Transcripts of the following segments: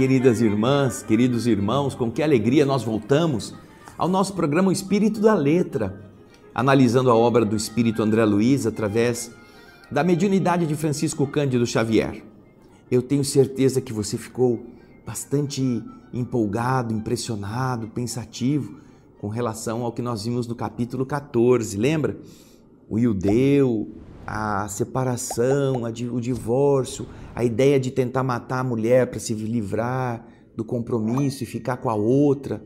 queridas irmãs, queridos irmãos, com que alegria nós voltamos ao nosso programa O Espírito da Letra, analisando a obra do Espírito André Luiz através da mediunidade de Francisco Cândido Xavier. Eu tenho certeza que você ficou bastante empolgado, impressionado, pensativo com relação ao que nós vimos no capítulo 14, lembra? O Iudeu, a separação, a di o divórcio, a ideia de tentar matar a mulher para se livrar do compromisso e ficar com a outra.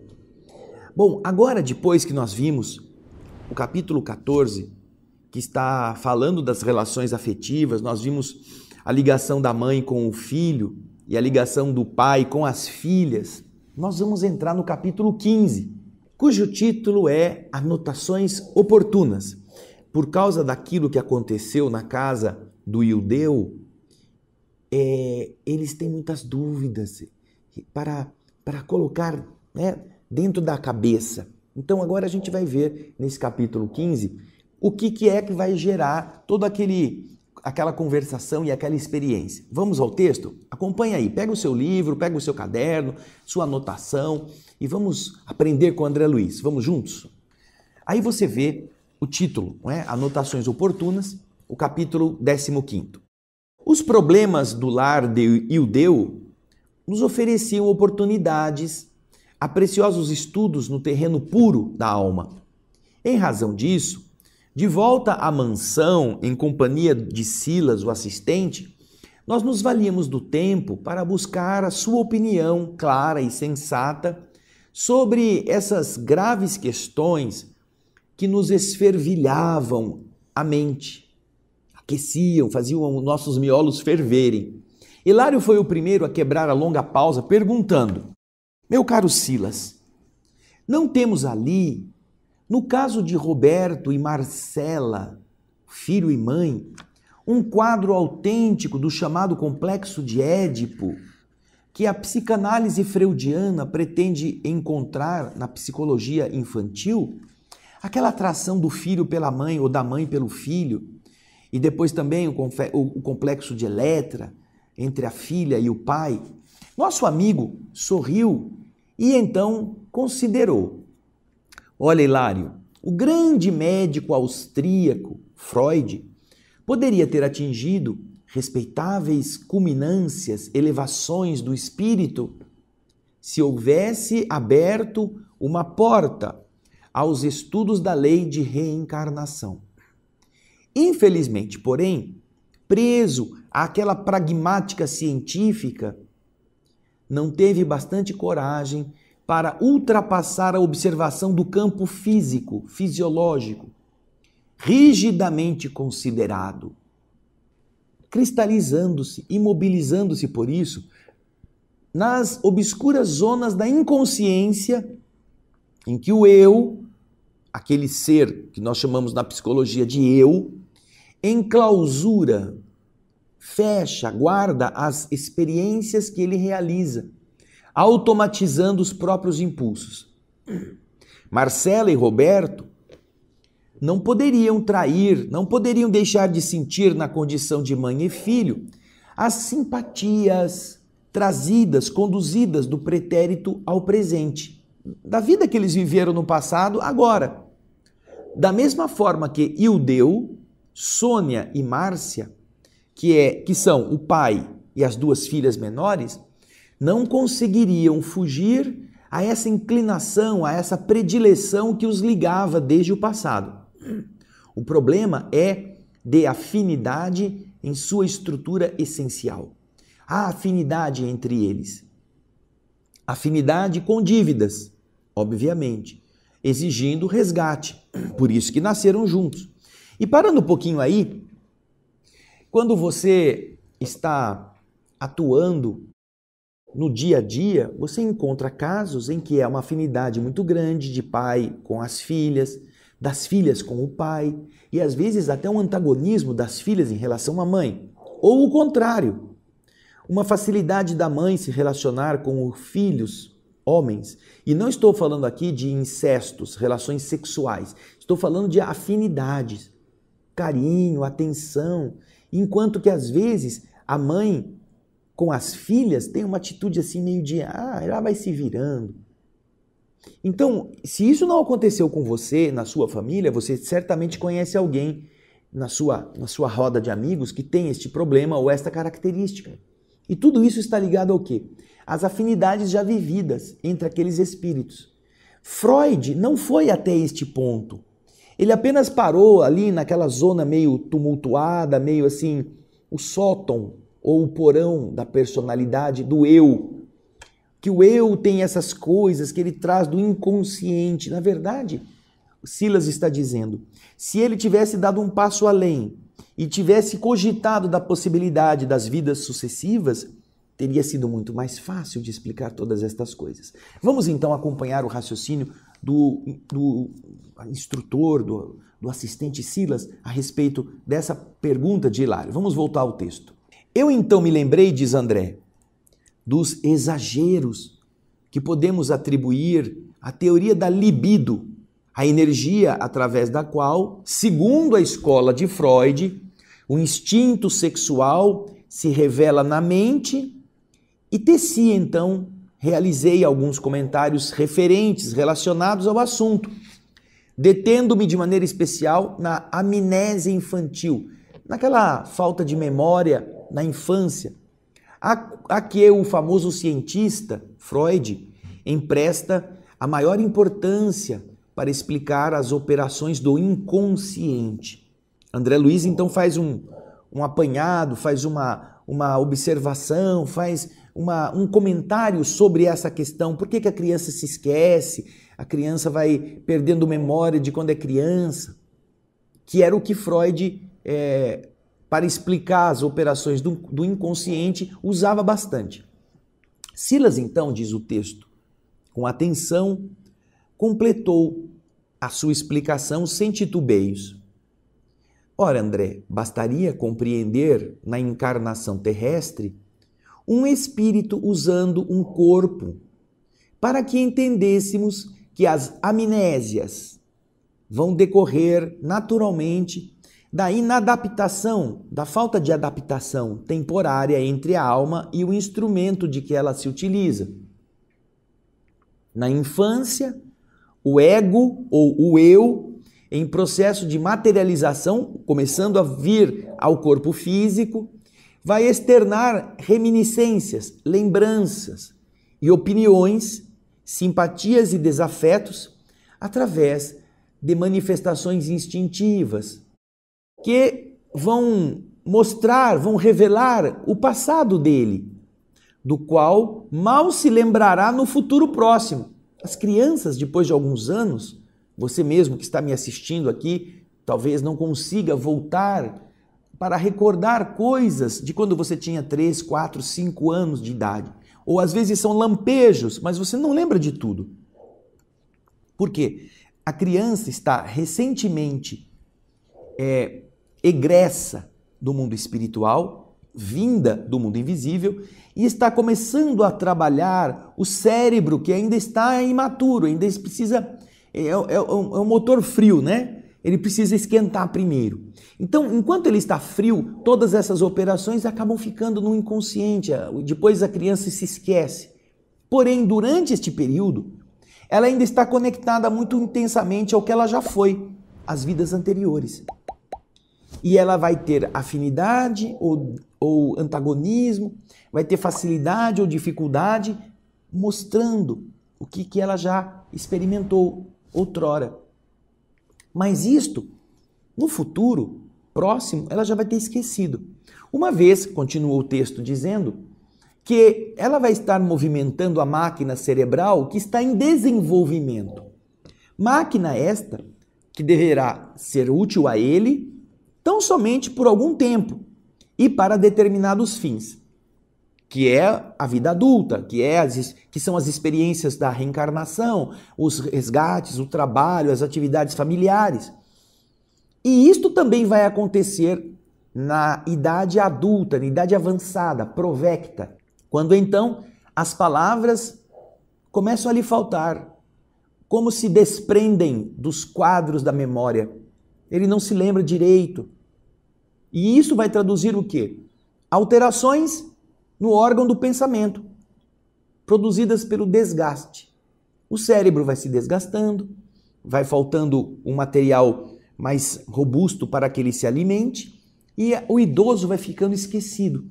Bom, agora depois que nós vimos o capítulo 14, que está falando das relações afetivas, nós vimos a ligação da mãe com o filho e a ligação do pai com as filhas. Nós vamos entrar no capítulo 15, cujo título é Anotações Oportunas por causa daquilo que aconteceu na casa do Ildeu, é, eles têm muitas dúvidas para, para colocar né, dentro da cabeça. Então, agora a gente vai ver nesse capítulo 15 o que, que é que vai gerar toda aquele, aquela conversação e aquela experiência. Vamos ao texto? Acompanha aí, pega o seu livro, pega o seu caderno, sua anotação e vamos aprender com o André Luiz. Vamos juntos? Aí você vê o título, é? Anotações Oportunas, o capítulo 15. Os problemas do lar de Ildeu nos ofereciam oportunidades a preciosos estudos no terreno puro da alma. Em razão disso, de volta à mansão, em companhia de Silas, o assistente, nós nos valíamos do tempo para buscar a sua opinião clara e sensata sobre essas graves questões que nos esfervilhavam a mente, aqueciam, faziam nossos miolos ferverem. Hilário foi o primeiro a quebrar a longa pausa, perguntando: Meu caro Silas, não temos ali, no caso de Roberto e Marcela, filho e mãe, um quadro autêntico do chamado complexo de Édipo, que a psicanálise freudiana pretende encontrar na psicologia infantil? Aquela atração do filho pela mãe ou da mãe pelo filho, e depois também o complexo de Eletra entre a filha e o pai. Nosso amigo sorriu e então considerou: Olha, Hilário, o grande médico austríaco Freud poderia ter atingido respeitáveis culminâncias, elevações do espírito, se houvesse aberto uma porta aos estudos da lei de reencarnação. Infelizmente, porém, preso àquela pragmática científica, não teve bastante coragem para ultrapassar a observação do campo físico, fisiológico, rigidamente considerado, cristalizando-se, imobilizando-se por isso nas obscuras zonas da inconsciência em que o eu aquele ser que nós chamamos na psicologia de eu, enclausura, fecha, guarda as experiências que ele realiza, automatizando os próprios impulsos. Marcela e Roberto não poderiam trair, não poderiam deixar de sentir na condição de mãe e filho as simpatias trazidas, conduzidas do pretérito ao presente, da vida que eles viveram no passado, agora da mesma forma que Ildeu, Sônia e Márcia, que, é, que são o pai e as duas filhas menores, não conseguiriam fugir a essa inclinação, a essa predileção que os ligava desde o passado. O problema é de afinidade em sua estrutura essencial. Há afinidade entre eles. Afinidade com dívidas, obviamente exigindo resgate. Por isso que nasceram juntos. E parando um pouquinho aí, quando você está atuando no dia a dia, você encontra casos em que há é uma afinidade muito grande de pai com as filhas, das filhas com o pai, e às vezes até um antagonismo das filhas em relação à mãe, ou o contrário. Uma facilidade da mãe se relacionar com os filhos homens. E não estou falando aqui de incestos, relações sexuais. Estou falando de afinidades, carinho, atenção. Enquanto que às vezes a mãe com as filhas tem uma atitude assim meio de ah, ela vai se virando. Então, se isso não aconteceu com você, na sua família, você certamente conhece alguém na sua, na sua roda de amigos que tem este problema ou esta característica. E tudo isso está ligado ao quê? Às afinidades já vividas entre aqueles espíritos. Freud não foi até este ponto. Ele apenas parou ali naquela zona meio tumultuada, meio assim, o sótão ou o porão da personalidade do eu. Que o eu tem essas coisas que ele traz do inconsciente. Na verdade, Silas está dizendo, se ele tivesse dado um passo além, e tivesse cogitado da possibilidade das vidas sucessivas, teria sido muito mais fácil de explicar todas estas coisas. Vamos então acompanhar o raciocínio do, do instrutor, do, do assistente Silas, a respeito dessa pergunta de Hilário. Vamos voltar ao texto. Eu então me lembrei, diz André, dos exageros que podemos atribuir à teoria da libido, a energia através da qual, segundo a escola de Freud, o instinto sexual se revela na mente e teci então realizei alguns comentários referentes relacionados ao assunto, detendo-me de maneira especial na amnésia infantil, naquela falta de memória na infância, a, a que o famoso cientista Freud empresta a maior importância para explicar as operações do inconsciente. André Luiz então faz um, um apanhado, faz uma, uma observação, faz uma, um comentário sobre essa questão. Por que, que a criança se esquece? A criança vai perdendo memória de quando é criança. Que era o que Freud, é, para explicar as operações do, do inconsciente, usava bastante. Silas, então, diz o texto, com atenção, completou a sua explicação sem titubeios Ora, André, bastaria compreender na encarnação terrestre um espírito usando um corpo para que entendêssemos que as amnésias vão decorrer naturalmente da inadaptação, da falta de adaptação temporária entre a alma e o instrumento de que ela se utiliza. Na infância, o ego ou o eu em processo de materialização, começando a vir ao corpo físico, vai externar reminiscências, lembranças e opiniões, simpatias e desafetos através de manifestações instintivas que vão mostrar, vão revelar o passado dele, do qual mal se lembrará no futuro próximo. As crianças, depois de alguns anos, você mesmo que está me assistindo aqui, talvez não consiga voltar para recordar coisas de quando você tinha 3, 4, 5 anos de idade. Ou às vezes são lampejos, mas você não lembra de tudo. Por quê? A criança está recentemente é, egressa do mundo espiritual, vinda do mundo invisível, e está começando a trabalhar o cérebro que ainda está imaturo, ainda precisa é, é, é, é, um motor frio, né? Ele precisa esquentar primeiro. Então, enquanto ele está frio, todas essas operações acabam ficando no inconsciente. Depois a criança se esquece. Porém, durante este período, ela ainda está conectada muito intensamente ao que ela já foi, às vidas anteriores. E ela vai ter afinidade ou, ou antagonismo, vai ter facilidade ou dificuldade, mostrando o que, que ela já experimentou, outrora. Mas isto, no futuro próximo, ela já vai ter esquecido. Uma vez, continua o texto dizendo, que ela vai estar movimentando a máquina cerebral que está em desenvolvimento. Máquina esta que deverá ser útil a ele tão somente por algum tempo e para determinados fins que é a vida adulta, que, é as, que são as experiências da reencarnação, os resgates, o trabalho, as atividades familiares. E isto também vai acontecer na idade adulta, na idade avançada, provecta, quando então as palavras começam a lhe faltar, como se desprendem dos quadros da memória. Ele não se lembra direito. E isso vai traduzir o quê? Alterações no órgão do pensamento, produzidas pelo desgaste. O cérebro vai se desgastando, vai faltando um material mais robusto para que ele se alimente e o idoso vai ficando esquecido.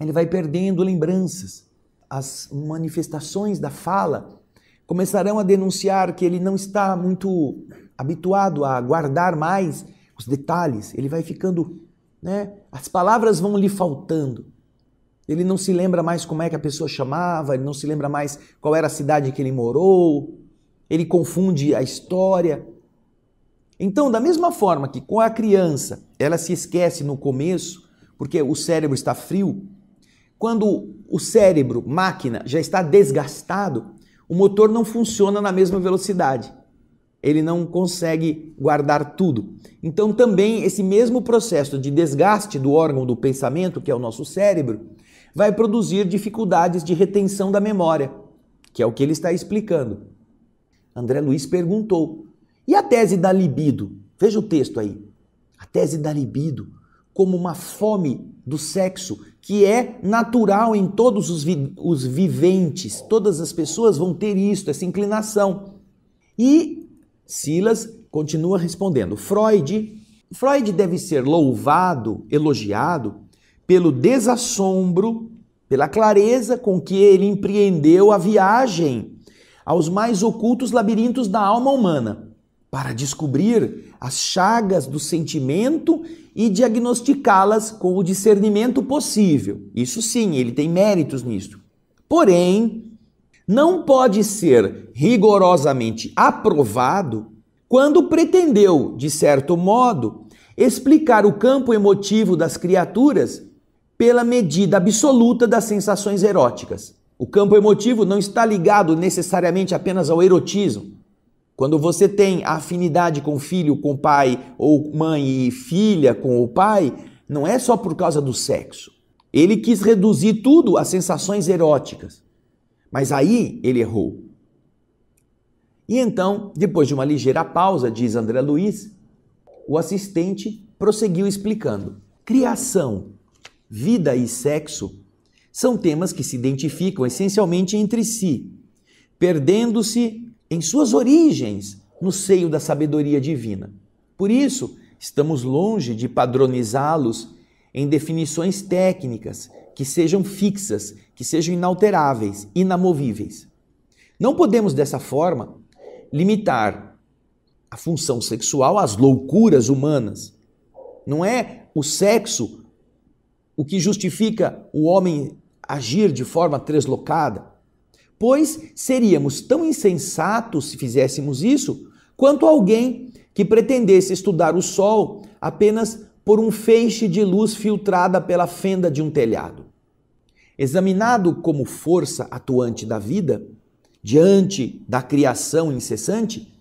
Ele vai perdendo lembranças. As manifestações da fala começarão a denunciar que ele não está muito habituado a guardar mais os detalhes, ele vai ficando, né? As palavras vão lhe faltando. Ele não se lembra mais como é que a pessoa chamava, ele não se lembra mais qual era a cidade que ele morou, ele confunde a história. Então, da mesma forma que com a criança ela se esquece no começo, porque o cérebro está frio, quando o cérebro, máquina, já está desgastado, o motor não funciona na mesma velocidade. Ele não consegue guardar tudo. Então, também esse mesmo processo de desgaste do órgão do pensamento, que é o nosso cérebro, vai produzir dificuldades de retenção da memória, que é o que ele está explicando. André Luiz perguntou: e a tese da libido? Veja o texto aí. A tese da libido como uma fome do sexo que é natural em todos os, vi os viventes. Todas as pessoas vão ter isso, essa inclinação. E Silas continua respondendo: Freud, Freud deve ser louvado, elogiado, pelo desassombro, pela clareza com que ele empreendeu a viagem aos mais ocultos labirintos da alma humana, para descobrir as chagas do sentimento e diagnosticá-las com o discernimento possível. Isso sim, ele tem méritos nisso. Porém, não pode ser rigorosamente aprovado quando pretendeu, de certo modo, explicar o campo emotivo das criaturas pela medida absoluta das sensações eróticas. O campo emotivo não está ligado necessariamente apenas ao erotismo. Quando você tem afinidade com filho, com pai, ou mãe e filha com o pai, não é só por causa do sexo. Ele quis reduzir tudo a sensações eróticas. Mas aí ele errou. E então, depois de uma ligeira pausa, diz André Luiz, o assistente prosseguiu explicando: Criação vida e sexo são temas que se identificam essencialmente entre si, perdendo-se em suas origens no seio da sabedoria divina. Por isso, estamos longe de padronizá-los em definições técnicas que sejam fixas, que sejam inalteráveis, inamovíveis. Não podemos, dessa forma, limitar a função sexual às loucuras humanas. Não é o sexo o que justifica o homem agir de forma deslocada, pois seríamos tão insensatos se fizéssemos isso quanto alguém que pretendesse estudar o sol apenas por um feixe de luz filtrada pela fenda de um telhado. Examinado como força atuante da vida, diante da criação incessante,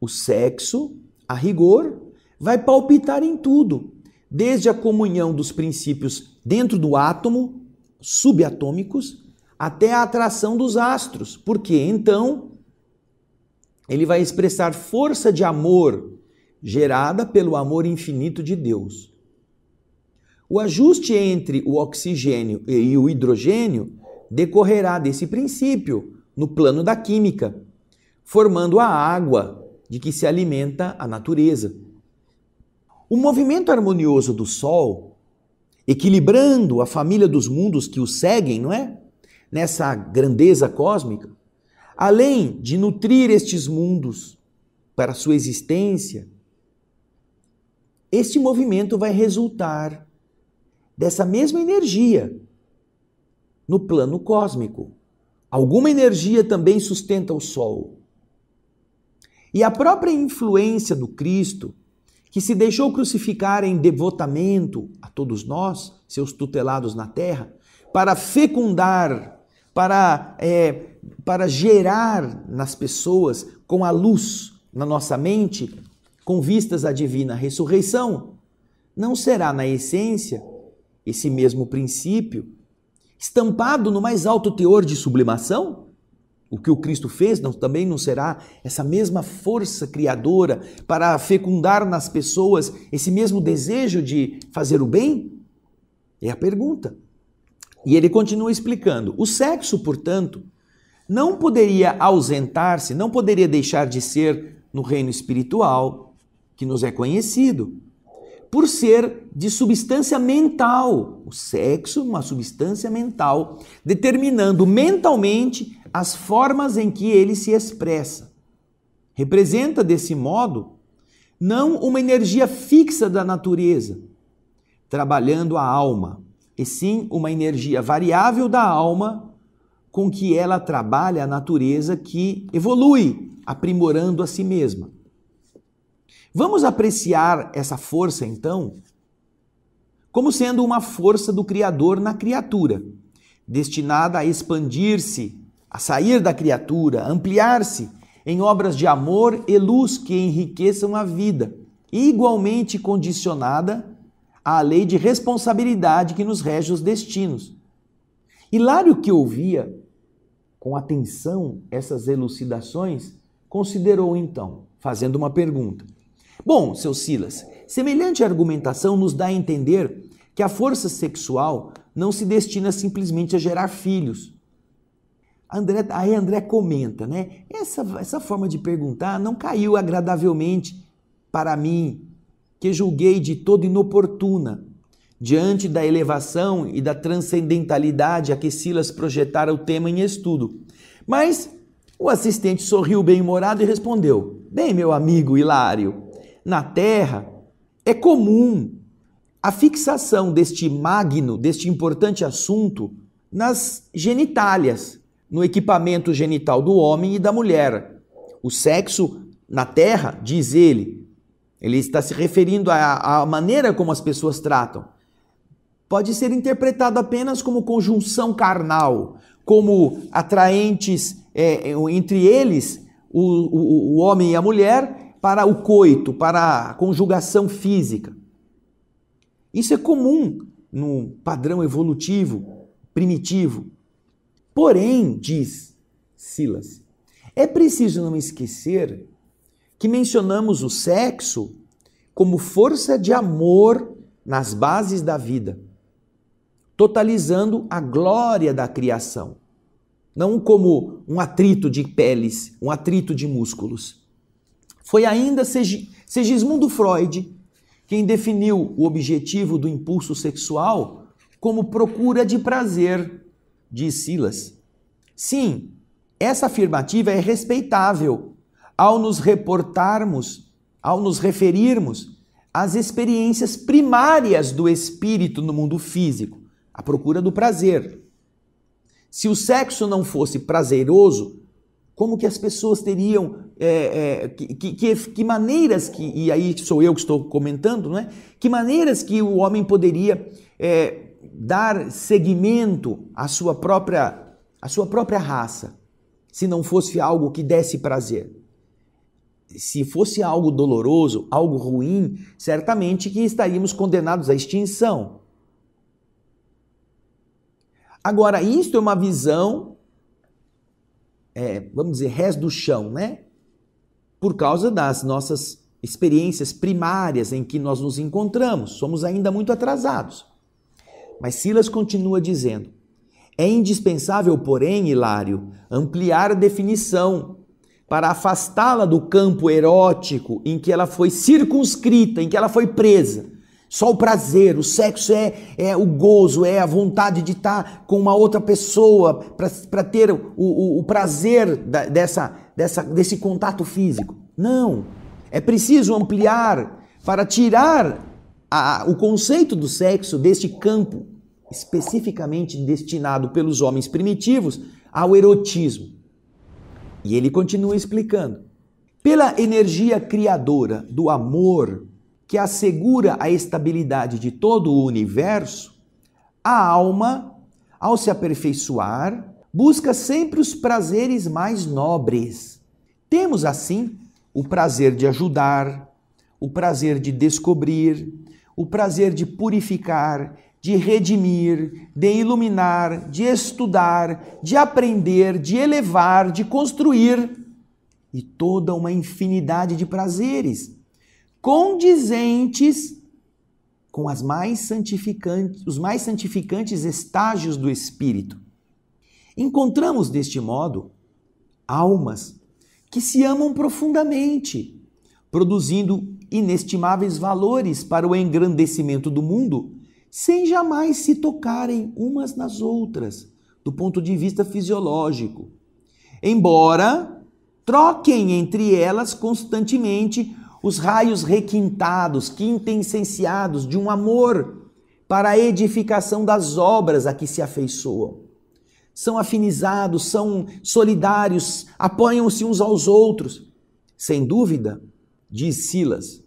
o sexo, a rigor, vai palpitar em tudo, desde a comunhão dos princípios dentro do átomo, subatômicos, até a atração dos astros, porque então ele vai expressar força de amor gerada pelo amor infinito de Deus. O ajuste entre o oxigênio e o hidrogênio decorrerá desse princípio no plano da química, formando a água de que se alimenta a natureza. O movimento harmonioso do Sol, equilibrando a família dos mundos que o seguem, não é? Nessa grandeza cósmica, além de nutrir estes mundos para sua existência, este movimento vai resultar dessa mesma energia no plano cósmico. Alguma energia também sustenta o Sol. E a própria influência do Cristo que se deixou crucificar em devotamento a todos nós, seus tutelados na terra, para fecundar, para, é, para gerar nas pessoas com a luz na nossa mente, com vistas à divina ressurreição, não será na essência esse mesmo princípio estampado no mais alto teor de sublimação? O que o Cristo fez não, também não será essa mesma força criadora para fecundar nas pessoas esse mesmo desejo de fazer o bem? É a pergunta. E ele continua explicando: o sexo, portanto, não poderia ausentar-se, não poderia deixar de ser no reino espiritual, que nos é conhecido, por ser de substância mental. O sexo, é uma substância mental, determinando mentalmente as formas em que ele se expressa. Representa, desse modo, não uma energia fixa da natureza, trabalhando a alma, e sim uma energia variável da alma com que ela trabalha a natureza que evolui, aprimorando a si mesma. Vamos apreciar essa força, então, como sendo uma força do Criador na criatura, destinada a expandir-se a sair da criatura, ampliar-se em obras de amor e luz que enriqueçam a vida, igualmente condicionada à lei de responsabilidade que nos rege os destinos. Hilário, que ouvia com atenção essas elucidações, considerou então, fazendo uma pergunta: Bom, seu Silas, semelhante argumentação nos dá a entender que a força sexual não se destina simplesmente a gerar filhos, André, aí André comenta, né? Essa, essa forma de perguntar não caiu agradavelmente para mim, que julguei de todo inoportuna, diante da elevação e da transcendentalidade a que Silas projetara o tema em estudo. Mas o assistente sorriu bem-humorado e respondeu: Bem, meu amigo Hilário, na Terra é comum a fixação deste magno, deste importante assunto, nas genitálias no equipamento genital do homem e da mulher. O sexo na terra, diz ele, ele está se referindo à, à maneira como as pessoas tratam, pode ser interpretado apenas como conjunção carnal, como atraentes é, é entre eles, o, o, o homem e a mulher, para o coito, para a conjugação física. Isso é comum no padrão evolutivo primitivo. Porém, diz Silas, é preciso não esquecer que mencionamos o sexo como força de amor nas bases da vida, totalizando a glória da criação, não como um atrito de peles, um atrito de músculos. Foi ainda Segismundo Freud quem definiu o objetivo do impulso sexual como procura de prazer diz Silas. Sim, essa afirmativa é respeitável ao nos reportarmos, ao nos referirmos às experiências primárias do espírito no mundo físico, a procura do prazer. Se o sexo não fosse prazeroso, como que as pessoas teriam, é, é, que, que, que, maneiras que, e aí sou eu que estou comentando, né? que maneiras que o homem poderia é, dar seguimento à sua própria à sua própria raça, se não fosse algo que desse prazer. Se fosse algo doloroso, algo ruim, certamente que estaríamos condenados à extinção. Agora, isto é uma visão, é, vamos dizer, res do chão, né? Por causa das nossas experiências primárias em que nós nos encontramos, somos ainda muito atrasados. Mas Silas continua dizendo: É indispensável, porém, Hilário, ampliar a definição para afastá-la do campo erótico em que ela foi circunscrita, em que ela foi presa. Só o prazer, o sexo é, é o gozo, é a vontade de estar com uma outra pessoa para ter o, o, o prazer da, dessa, dessa, desse contato físico. Não. É preciso ampliar para tirar a, o conceito do sexo deste campo, especificamente destinado pelos homens primitivos ao erotismo. E ele continua explicando. Pela energia criadora do amor que assegura a estabilidade de todo o universo, a alma, ao se aperfeiçoar, busca sempre os prazeres mais nobres. Temos assim o prazer de ajudar, o prazer de descobrir, o prazer de purificar, de redimir, de iluminar, de estudar, de aprender, de elevar, de construir e toda uma infinidade de prazeres condizentes com as mais santificantes, os mais santificantes estágios do espírito. Encontramos deste modo almas que se amam profundamente, produzindo inestimáveis valores para o engrandecimento do mundo, sem jamais se tocarem umas nas outras, do ponto de vista fisiológico. Embora troquem entre elas constantemente os raios requintados, quintessenciados de um amor para a edificação das obras a que se afeiçoam. São afinizados, são solidários, apoiam-se uns aos outros. Sem dúvida, diz Silas,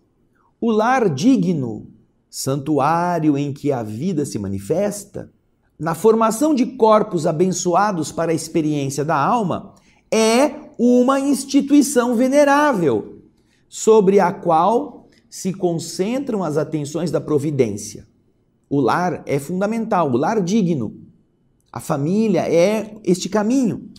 o lar digno, santuário em que a vida se manifesta, na formação de corpos abençoados para a experiência da alma, é uma instituição venerável, sobre a qual se concentram as atenções da providência. O lar é fundamental, o lar digno. A família é este caminho.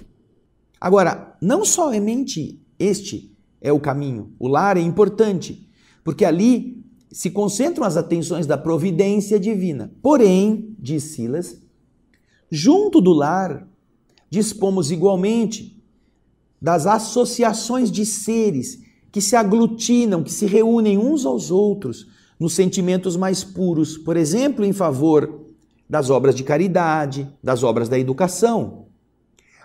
Agora, não somente este é o caminho, o lar é importante, porque ali se concentram as atenções da providência divina. Porém, diz Silas, junto do lar, dispomos igualmente das associações de seres que se aglutinam, que se reúnem uns aos outros nos sentimentos mais puros, por exemplo, em favor das obras de caridade, das obras da educação.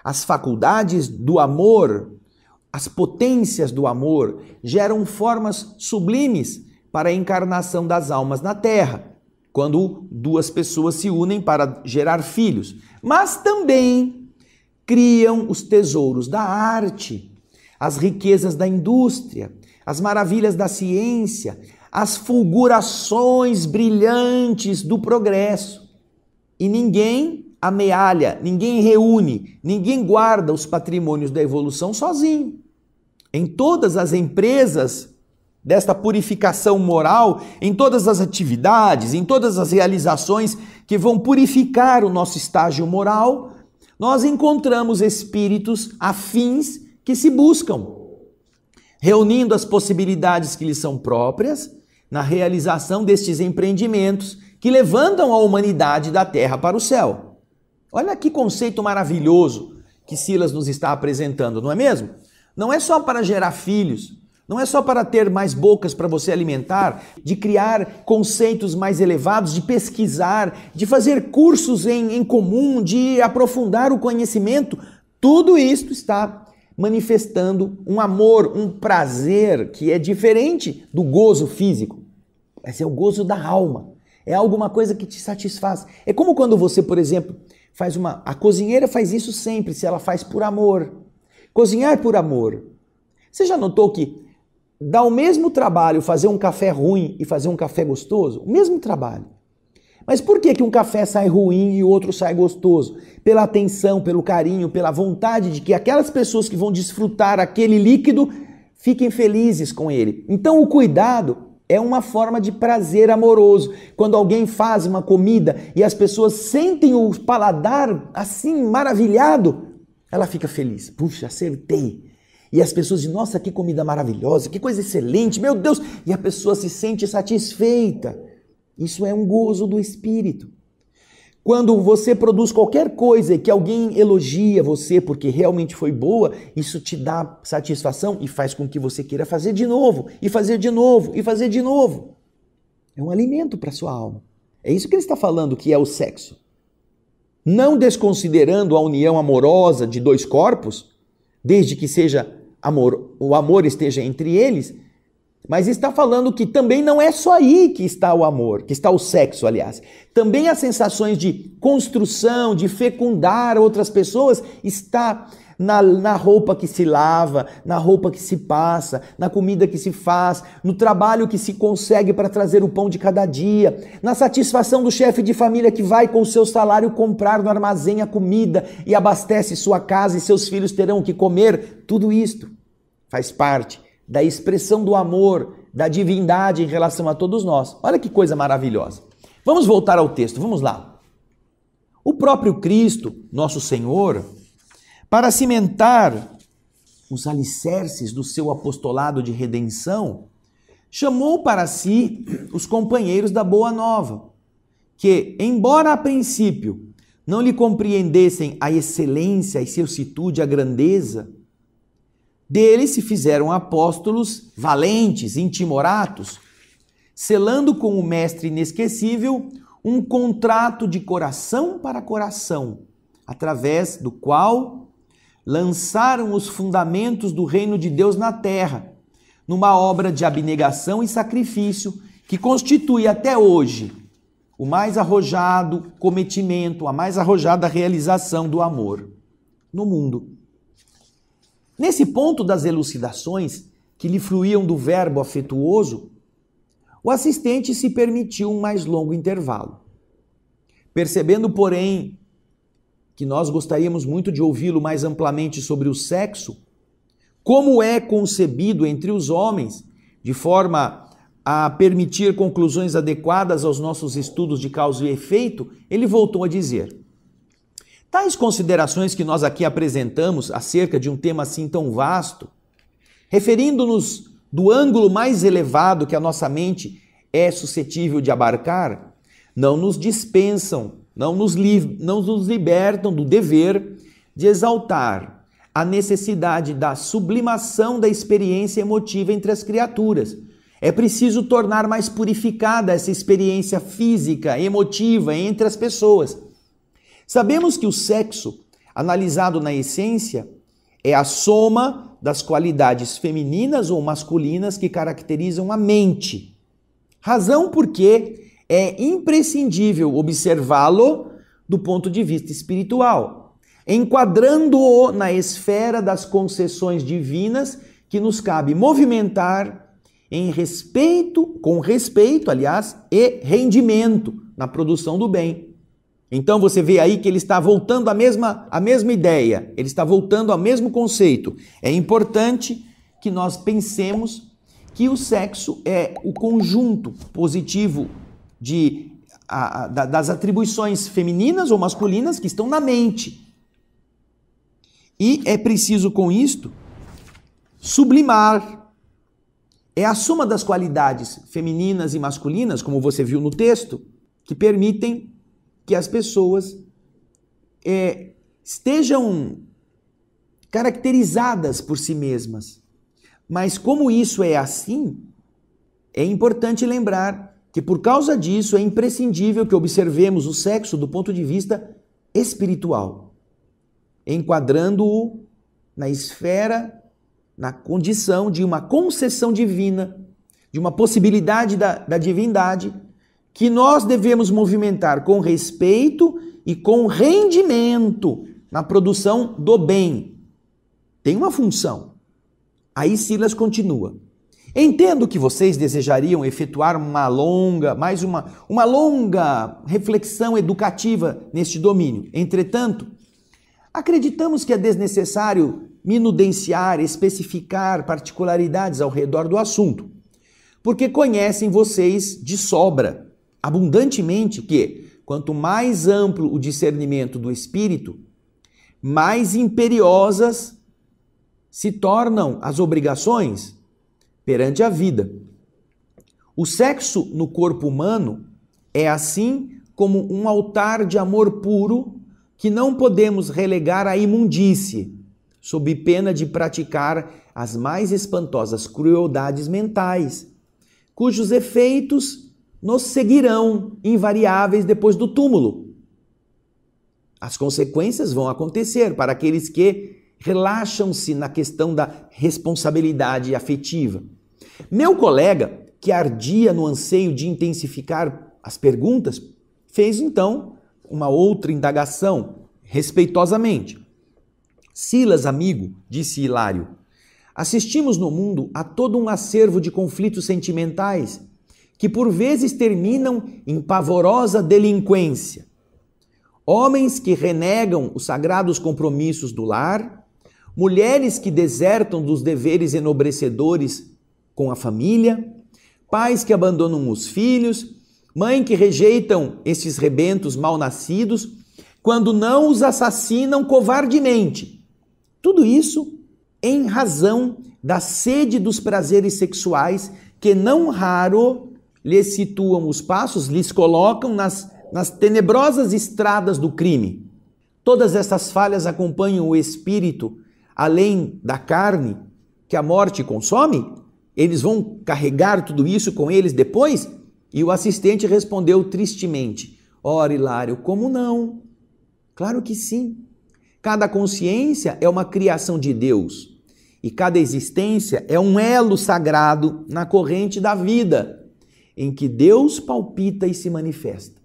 As faculdades do amor as potências do amor geram formas sublimes para a encarnação das almas na Terra, quando duas pessoas se unem para gerar filhos, mas também criam os tesouros da arte, as riquezas da indústria, as maravilhas da ciência, as fulgurações brilhantes do progresso. E ninguém amealha, ninguém reúne, ninguém guarda os patrimônios da evolução sozinho. Em todas as empresas desta purificação moral, em todas as atividades, em todas as realizações que vão purificar o nosso estágio moral, nós encontramos espíritos afins que se buscam, reunindo as possibilidades que lhes são próprias na realização destes empreendimentos que levantam a humanidade da terra para o céu. Olha que conceito maravilhoso que Silas nos está apresentando, não é mesmo? Não é só para gerar filhos, não é só para ter mais bocas para você alimentar, de criar conceitos mais elevados, de pesquisar, de fazer cursos em, em comum, de aprofundar o conhecimento. Tudo isso está manifestando um amor, um prazer que é diferente do gozo físico. Mas é o gozo da alma. É alguma coisa que te satisfaz. É como quando você, por exemplo, faz uma. A cozinheira faz isso sempre, se ela faz por amor. Cozinhar por amor. Você já notou que dá o mesmo trabalho fazer um café ruim e fazer um café gostoso? O mesmo trabalho. Mas por que, que um café sai ruim e o outro sai gostoso? Pela atenção, pelo carinho, pela vontade de que aquelas pessoas que vão desfrutar aquele líquido fiquem felizes com ele. Então o cuidado é uma forma de prazer amoroso. Quando alguém faz uma comida e as pessoas sentem o paladar assim maravilhado, ela fica feliz. Puxa, acertei. E as pessoas dizem: Nossa, que comida maravilhosa, que coisa excelente, meu Deus! E a pessoa se sente satisfeita. Isso é um gozo do espírito. Quando você produz qualquer coisa que alguém elogia você porque realmente foi boa, isso te dá satisfação e faz com que você queira fazer de novo, e fazer de novo, e fazer de novo. É um alimento para sua alma. É isso que ele está falando que é o sexo. Não desconsiderando a união amorosa de dois corpos, desde que seja amor, o amor esteja entre eles, mas está falando que também não é só aí que está o amor, que está o sexo, aliás. Também as sensações de construção, de fecundar outras pessoas, está na, na roupa que se lava, na roupa que se passa, na comida que se faz, no trabalho que se consegue para trazer o pão de cada dia, na satisfação do chefe de família que vai com o seu salário comprar no armazém a comida e abastece sua casa e seus filhos terão o que comer. Tudo isto faz parte da expressão do amor da divindade em relação a todos nós. Olha que coisa maravilhosa. Vamos voltar ao texto, vamos lá. O próprio Cristo, nosso Senhor, para cimentar os alicerces do seu apostolado de redenção, chamou para si os companheiros da Boa Nova, que, embora a princípio não lhe compreendessem a excelência, a excelsitude, a grandeza, deles se fizeram apóstolos valentes, intimoratos, selando com o mestre inesquecível um contrato de coração para coração, através do qual lançaram os fundamentos do reino de Deus na terra, numa obra de abnegação e sacrifício que constitui até hoje o mais arrojado cometimento, a mais arrojada realização do amor no mundo. Nesse ponto das elucidações, que lhe fluíam do verbo afetuoso, o assistente se permitiu um mais longo intervalo. Percebendo, porém, que nós gostaríamos muito de ouvi-lo mais amplamente sobre o sexo, como é concebido entre os homens, de forma a permitir conclusões adequadas aos nossos estudos de causa e efeito, ele voltou a dizer: Tais considerações que nós aqui apresentamos acerca de um tema assim tão vasto, referindo-nos do ângulo mais elevado que a nossa mente é suscetível de abarcar, não nos dispensam, não nos, não nos libertam do dever de exaltar a necessidade da sublimação da experiência emotiva entre as criaturas. É preciso tornar mais purificada essa experiência física, emotiva entre as pessoas Sabemos que o sexo, analisado na essência, é a soma das qualidades femininas ou masculinas que caracterizam a mente. Razão porque é imprescindível observá-lo do ponto de vista espiritual, enquadrando-o na esfera das concessões divinas que nos cabe movimentar em respeito, com respeito, aliás, e rendimento na produção do bem. Então você vê aí que ele está voltando à mesma, à mesma ideia, ele está voltando ao mesmo conceito. É importante que nós pensemos que o sexo é o conjunto positivo de, a, a, das atribuições femininas ou masculinas que estão na mente. E é preciso, com isto, sublimar. É a suma das qualidades femininas e masculinas, como você viu no texto, que permitem que as pessoas é, estejam caracterizadas por si mesmas. Mas como isso é assim, é importante lembrar que por causa disso é imprescindível que observemos o sexo do ponto de vista espiritual, enquadrando-o na esfera, na condição de uma concessão divina, de uma possibilidade da, da divindade que nós devemos movimentar com respeito e com rendimento na produção do bem. Tem uma função. Aí Silas continua. Entendo que vocês desejariam efetuar uma longa, mais uma, uma longa reflexão educativa neste domínio. Entretanto, acreditamos que é desnecessário minudenciar, especificar particularidades ao redor do assunto, porque conhecem vocês de sobra abundantemente que, quanto mais amplo o discernimento do espírito, mais imperiosas se tornam as obrigações perante a vida. O sexo no corpo humano é assim como um altar de amor puro que não podemos relegar à imundície, sob pena de praticar as mais espantosas crueldades mentais, cujos efeitos nos seguirão invariáveis depois do túmulo. As consequências vão acontecer para aqueles que relaxam-se na questão da responsabilidade afetiva. Meu colega, que ardia no anseio de intensificar as perguntas, fez então uma outra indagação, respeitosamente. Silas, amigo, disse Hilário, assistimos no mundo a todo um acervo de conflitos sentimentais que por vezes terminam em pavorosa delinquência. Homens que renegam os sagrados compromissos do lar, mulheres que desertam dos deveres enobrecedores com a família, pais que abandonam os filhos, mãe que rejeitam esses rebentos mal nascidos, quando não os assassinam covardemente. Tudo isso em razão da sede dos prazeres sexuais que não raro lhes situam os passos, lhes colocam nas, nas tenebrosas estradas do crime. Todas essas falhas acompanham o espírito, além da carne que a morte consome? Eles vão carregar tudo isso com eles depois? E o assistente respondeu tristemente: Ora, Hilário, como não? Claro que sim. Cada consciência é uma criação de Deus e cada existência é um elo sagrado na corrente da vida em que Deus palpita e se manifesta.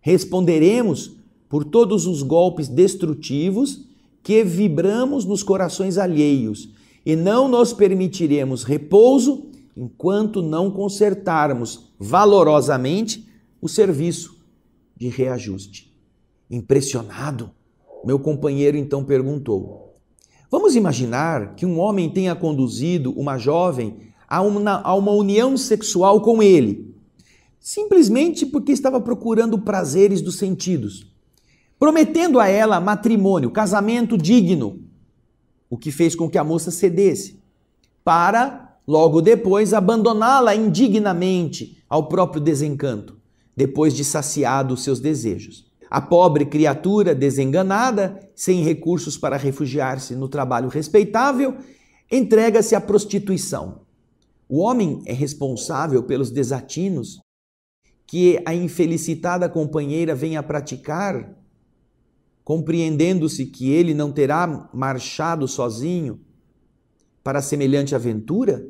Responderemos por todos os golpes destrutivos que vibramos nos corações alheios e não nos permitiremos repouso enquanto não consertarmos valorosamente o serviço de reajuste. Impressionado, meu companheiro então perguntou: Vamos imaginar que um homem tenha conduzido uma jovem a uma, a uma união sexual com ele, simplesmente porque estava procurando prazeres dos sentidos, prometendo a ela matrimônio, casamento digno, o que fez com que a moça cedesse, para logo depois abandoná-la indignamente ao próprio desencanto, depois de saciado os seus desejos. A pobre criatura, desenganada, sem recursos para refugiar-se no trabalho respeitável, entrega-se à prostituição, o homem é responsável pelos desatinos que a infelicitada companheira vem a praticar, compreendendo-se que ele não terá marchado sozinho para semelhante aventura,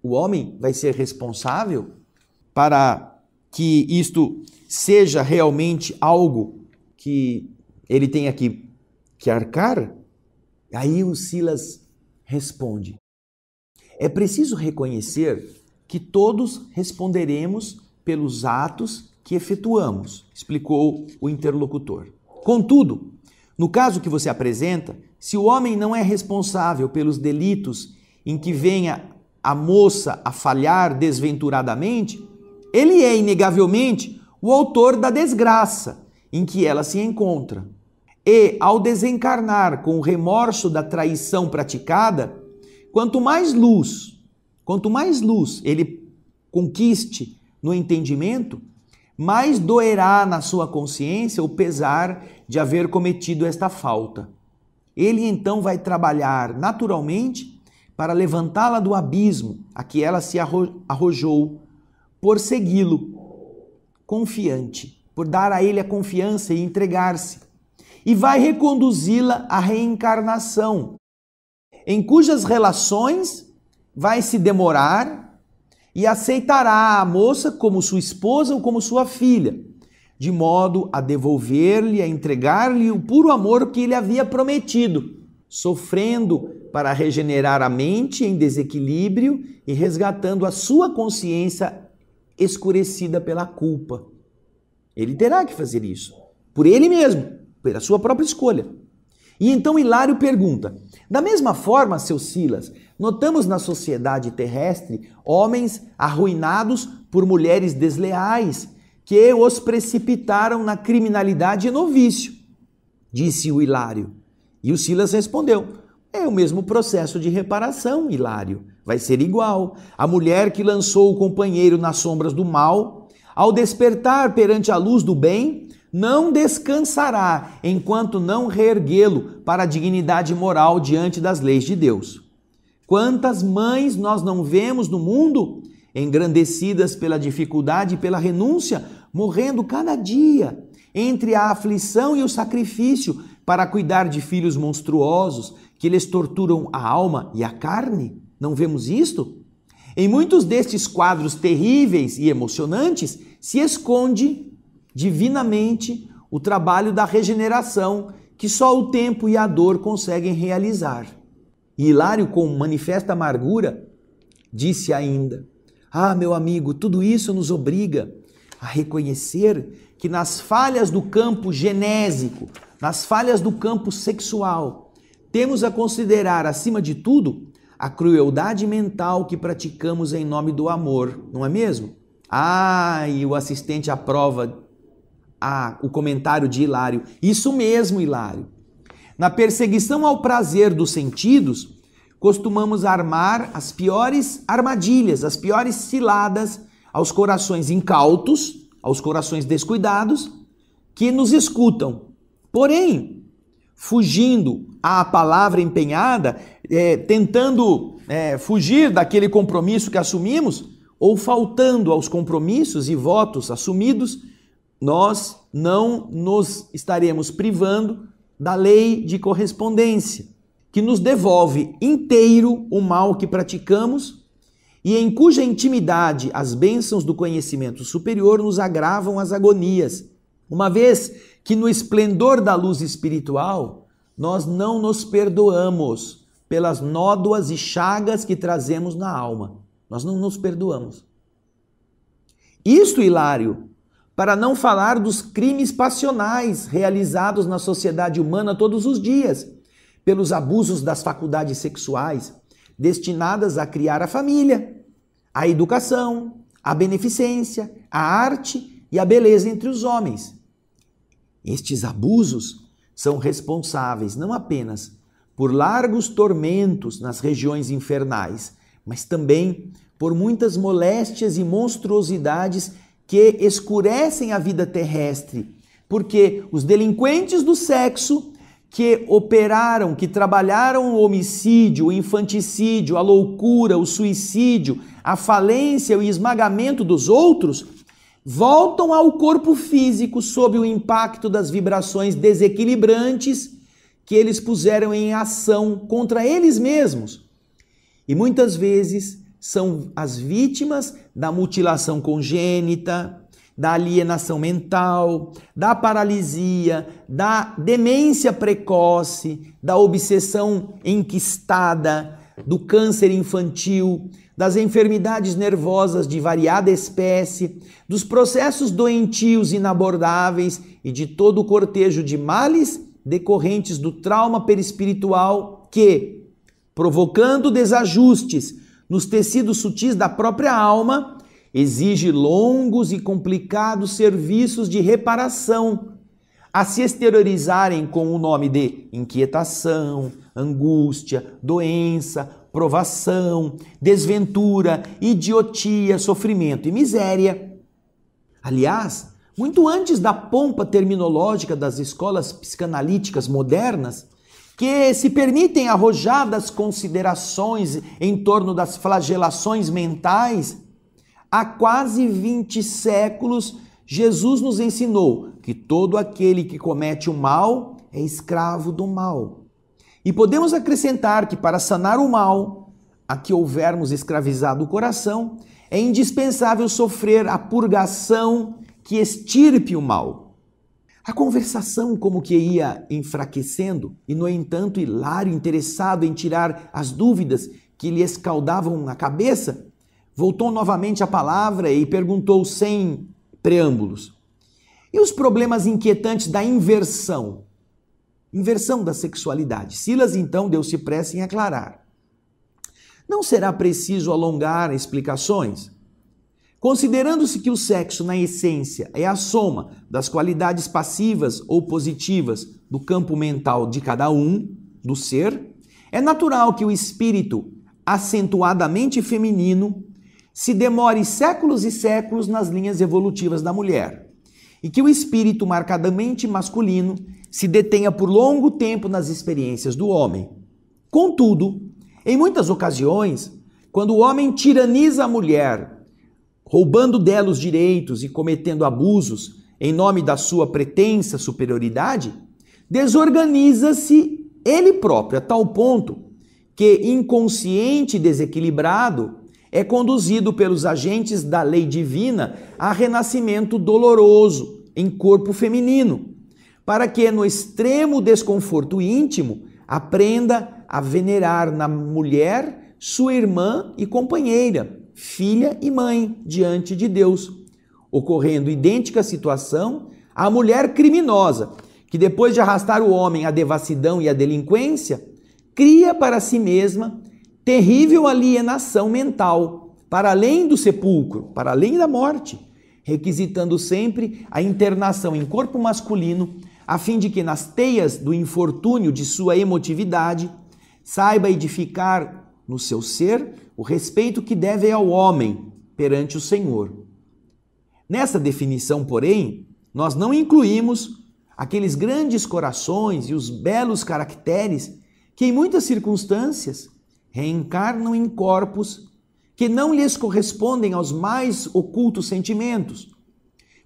o homem vai ser responsável para que isto seja realmente algo que ele tenha que, que arcar? Aí o Silas responde: é preciso reconhecer que todos responderemos pelos atos que efetuamos, explicou o interlocutor. Contudo, no caso que você apresenta, se o homem não é responsável pelos delitos em que venha a moça a falhar desventuradamente, ele é inegavelmente o autor da desgraça em que ela se encontra. E, ao desencarnar com o remorso da traição praticada, Quanto mais luz, quanto mais luz ele conquiste no entendimento, mais doerá na sua consciência o pesar de haver cometido esta falta. Ele então vai trabalhar naturalmente para levantá-la do abismo a que ela se arrojou, por segui-lo, confiante, por dar a ele a confiança e entregar-se, e vai reconduzi-la à reencarnação, em cujas relações vai se demorar e aceitará a moça como sua esposa ou como sua filha, de modo a devolver-lhe, a entregar-lhe o puro amor que ele havia prometido, sofrendo para regenerar a mente em desequilíbrio e resgatando a sua consciência escurecida pela culpa. Ele terá que fazer isso, por ele mesmo, pela sua própria escolha. E então Hilário pergunta: Da mesma forma, seu Silas, notamos na sociedade terrestre homens arruinados por mulheres desleais que os precipitaram na criminalidade e no vício, disse o Hilário. E o Silas respondeu: É o mesmo processo de reparação, Hilário. Vai ser igual. A mulher que lançou o companheiro nas sombras do mal, ao despertar perante a luz do bem, não descansará enquanto não reerguê-lo para a dignidade moral diante das leis de Deus. Quantas mães nós não vemos no mundo engrandecidas pela dificuldade e pela renúncia, morrendo cada dia entre a aflição e o sacrifício para cuidar de filhos monstruosos que lhes torturam a alma e a carne? Não vemos isto? Em muitos destes quadros terríveis e emocionantes se esconde divinamente o trabalho da regeneração que só o tempo e a dor conseguem realizar. E Hilário, com manifesta amargura, disse ainda: Ah, meu amigo, tudo isso nos obriga a reconhecer que nas falhas do campo genésico, nas falhas do campo sexual, temos a considerar, acima de tudo, a crueldade mental que praticamos em nome do amor, não é mesmo? Ah, e o assistente aprova o comentário de Hilário. Isso mesmo, Hilário. Na perseguição ao prazer dos sentidos, costumamos armar as piores armadilhas, as piores ciladas aos corações incautos, aos corações descuidados que nos escutam. Porém, fugindo à palavra empenhada, é, tentando é, fugir daquele compromisso que assumimos, ou faltando aos compromissos e votos assumidos, nós não nos estaremos privando da lei de correspondência, que nos devolve inteiro o mal que praticamos e em cuja intimidade as bênçãos do conhecimento superior nos agravam as agonias, uma vez que no esplendor da luz espiritual nós não nos perdoamos pelas nódoas e chagas que trazemos na alma. Nós não nos perdoamos. Isto, Hilário, para não falar dos crimes passionais realizados na sociedade humana todos os dias, pelos abusos das faculdades sexuais destinadas a criar a família, a educação, a beneficência, a arte e a beleza entre os homens. Estes abusos são responsáveis não apenas por largos tormentos nas regiões infernais, mas também por muitas moléstias e monstruosidades que escurecem a vida terrestre, porque os delinquentes do sexo que operaram, que trabalharam o homicídio, o infanticídio, a loucura, o suicídio, a falência, o esmagamento dos outros, voltam ao corpo físico sob o impacto das vibrações desequilibrantes que eles puseram em ação contra eles mesmos. E muitas vezes são as vítimas da mutilação congênita, da alienação mental, da paralisia, da demência precoce, da obsessão enquistada, do câncer infantil, das enfermidades nervosas de variada espécie, dos processos doentios inabordáveis e de todo o cortejo de males decorrentes do trauma perispiritual que, provocando desajustes, nos tecidos sutis da própria alma, exige longos e complicados serviços de reparação, a se exteriorizarem com o nome de inquietação, angústia, doença, provação, desventura, idiotia, sofrimento e miséria. Aliás, muito antes da pompa terminológica das escolas psicanalíticas modernas, que se permitem arrojadas considerações em torno das flagelações mentais, há quase 20 séculos Jesus nos ensinou que todo aquele que comete o mal é escravo do mal. E podemos acrescentar que para sanar o mal, a que houvermos escravizado o coração, é indispensável sofrer a purgação que extirpe o mal. A conversação como que ia enfraquecendo, e no entanto Hilário, interessado em tirar as dúvidas que lhe escaldavam a cabeça, voltou novamente à palavra e perguntou sem preâmbulos: E os problemas inquietantes da inversão? Inversão da sexualidade. Silas então deu-se pressa em aclarar. Não será preciso alongar explicações. Considerando-se que o sexo, na essência, é a soma das qualidades passivas ou positivas do campo mental de cada um, do ser, é natural que o espírito acentuadamente feminino se demore séculos e séculos nas linhas evolutivas da mulher, e que o espírito marcadamente masculino se detenha por longo tempo nas experiências do homem. Contudo, em muitas ocasiões, quando o homem tiraniza a mulher roubando dela os direitos e cometendo abusos em nome da sua pretensa superioridade, desorganiza-se ele próprio a tal ponto que, inconsciente e desequilibrado, é conduzido pelos agentes da lei divina a renascimento doloroso em corpo feminino, para que, no extremo desconforto íntimo, aprenda a venerar na mulher sua irmã e companheira, filha e mãe diante de Deus. Ocorrendo idêntica situação, à mulher criminosa, que depois de arrastar o homem à devassidão e à delinquência, cria para si mesma terrível alienação mental, para além do sepulcro, para além da morte, requisitando sempre a internação em corpo masculino, a fim de que nas teias do infortúnio de sua emotividade saiba edificar no seu ser o respeito que deve ao homem perante o Senhor. Nessa definição, porém, nós não incluímos aqueles grandes corações e os belos caracteres que, em muitas circunstâncias, reencarnam em corpos que não lhes correspondem aos mais ocultos sentimentos.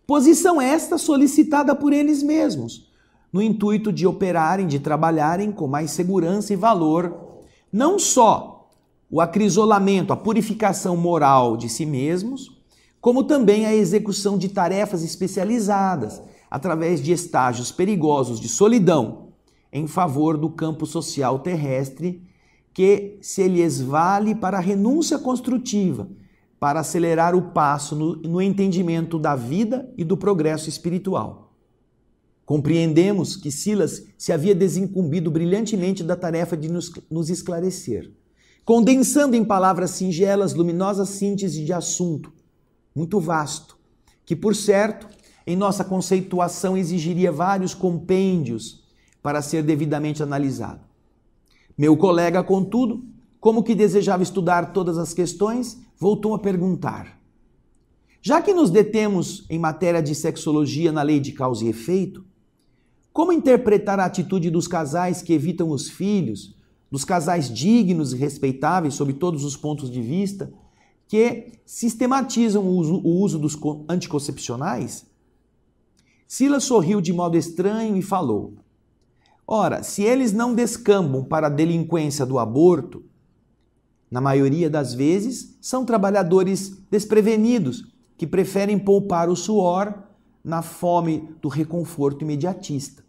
Posição esta solicitada por eles mesmos, no intuito de operarem, de trabalharem com mais segurança e valor, não só o acrisolamento, a purificação moral de si mesmos, como também a execução de tarefas especializadas através de estágios perigosos de solidão em favor do campo social terrestre que se lhes vale para a renúncia construtiva, para acelerar o passo no, no entendimento da vida e do progresso espiritual. Compreendemos que Silas se havia desincumbido brilhantemente da tarefa de nos, nos esclarecer condensando em palavras singelas luminosa síntese de assunto muito vasto, que por certo, em nossa conceituação exigiria vários compêndios para ser devidamente analisado. Meu colega, contudo, como que desejava estudar todas as questões, voltou a perguntar: Já que nos detemos em matéria de sexologia na lei de causa e efeito, como interpretar a atitude dos casais que evitam os filhos dos casais dignos e respeitáveis sob todos os pontos de vista, que sistematizam o uso, o uso dos anticoncepcionais? Silas sorriu de modo estranho e falou: Ora, se eles não descambam para a delinquência do aborto, na maioria das vezes são trabalhadores desprevenidos que preferem poupar o suor na fome do reconforto imediatista.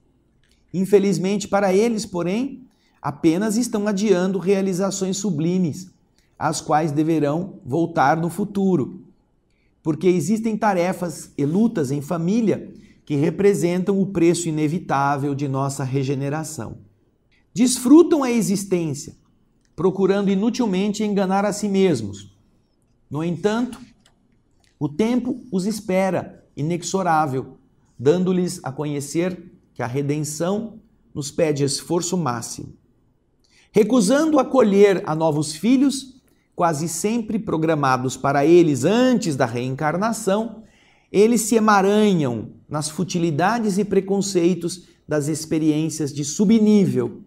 Infelizmente para eles, porém, apenas estão adiando realizações sublimes, as quais deverão voltar no futuro. Porque existem tarefas e lutas em família que representam o preço inevitável de nossa regeneração. Desfrutam a existência, procurando inutilmente enganar a si mesmos. No entanto, o tempo os espera, inexorável, dando-lhes a conhecer que a redenção nos pede esforço máximo recusando acolher a novos filhos, quase sempre programados para eles antes da reencarnação, eles se emaranham nas futilidades e preconceitos das experiências de subnível,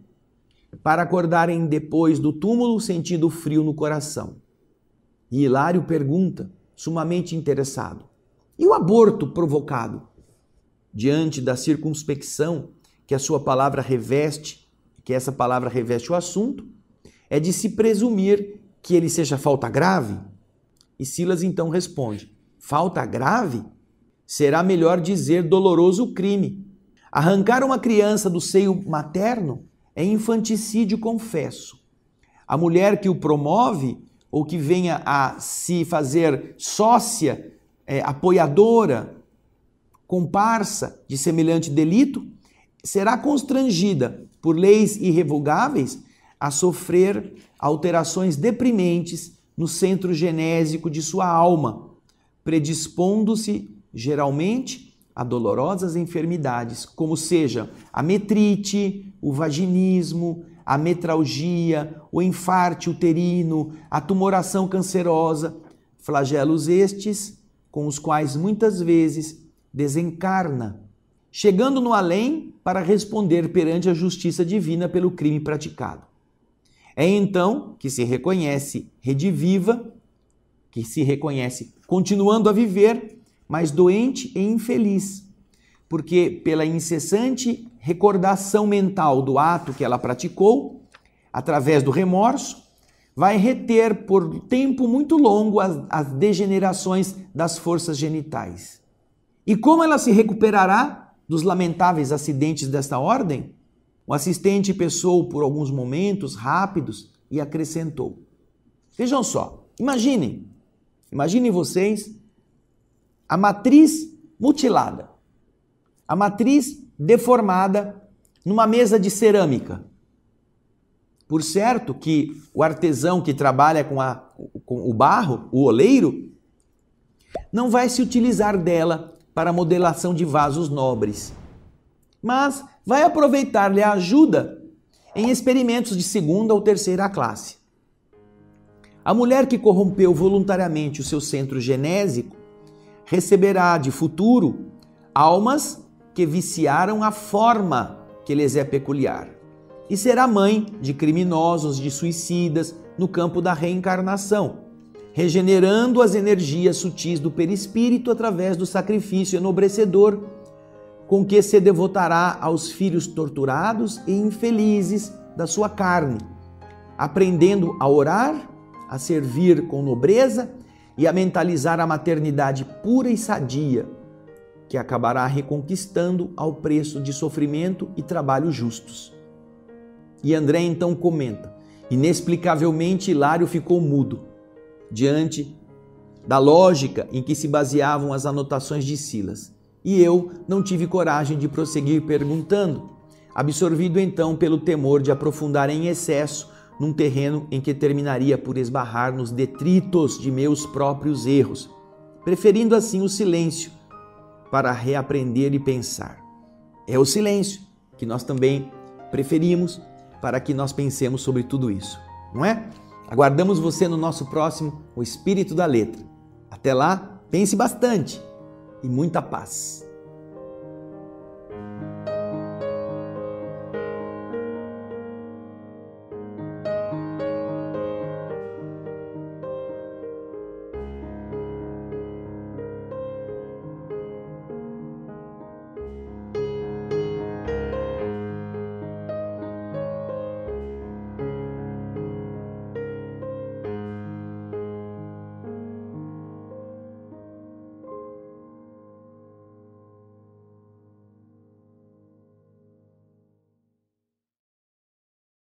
para acordarem depois do túmulo sentindo frio no coração. E Hilário pergunta, sumamente interessado: e o aborto provocado? Diante da circunspecção que a sua palavra reveste que essa palavra reveste o assunto, é de se presumir que ele seja falta grave? E Silas então responde: falta grave? Será melhor dizer doloroso crime. Arrancar uma criança do seio materno é infanticídio, confesso. A mulher que o promove ou que venha a se fazer sócia, é, apoiadora, comparsa de semelhante delito, será constrangida por leis irrevogáveis, a sofrer alterações deprimentes no centro genésico de sua alma, predispondo-se geralmente a dolorosas enfermidades, como seja a metrite, o vaginismo, a metralgia, o infarte uterino, a tumoração cancerosa, flagelos estes com os quais muitas vezes desencarna chegando no além para responder perante a justiça divina pelo crime praticado. É então que se reconhece rediviva, que se reconhece continuando a viver, mas doente e infeliz, porque pela incessante recordação mental do ato que ela praticou, através do remorso, vai reter por tempo muito longo as, as degenerações das forças genitais. E como ela se recuperará? dos lamentáveis acidentes desta ordem? O assistente pensou por alguns momentos rápidos e acrescentou: Vejam só, imaginem, imaginem vocês a matriz mutilada, a matriz deformada numa mesa de cerâmica. Por certo que o artesão que trabalha com, a, com o barro, o oleiro, não vai se utilizar dela para modelação de vasos nobres. Mas vai aproveitar-lhe a ajuda em experimentos de segunda ou terceira classe. A mulher que corrompeu voluntariamente o seu centro genésico receberá de futuro almas que viciaram a forma que lhes é peculiar e será mãe de criminosos, de suicidas no campo da reencarnação regenerando as energias sutis do perispírito através do sacrifício enobrecedor com que se devotará aos filhos torturados e infelizes da sua carne, aprendendo a orar, a servir com nobreza e a mentalizar a maternidade pura e sadia, que acabará reconquistando ao preço de sofrimento e trabalho justos. E André então comenta: inexplicavelmente Hilário ficou mudo diante da lógica em que se baseavam as anotações de Silas, e eu não tive coragem de prosseguir perguntando, absorvido então pelo temor de aprofundar em excesso num terreno em que terminaria por esbarrar nos detritos de meus próprios erros, preferindo assim o silêncio para reaprender e pensar. É o silêncio que nós também preferimos para que nós pensemos sobre tudo isso, não é? Aguardamos você no nosso próximo O Espírito da Letra. Até lá, pense bastante e muita paz.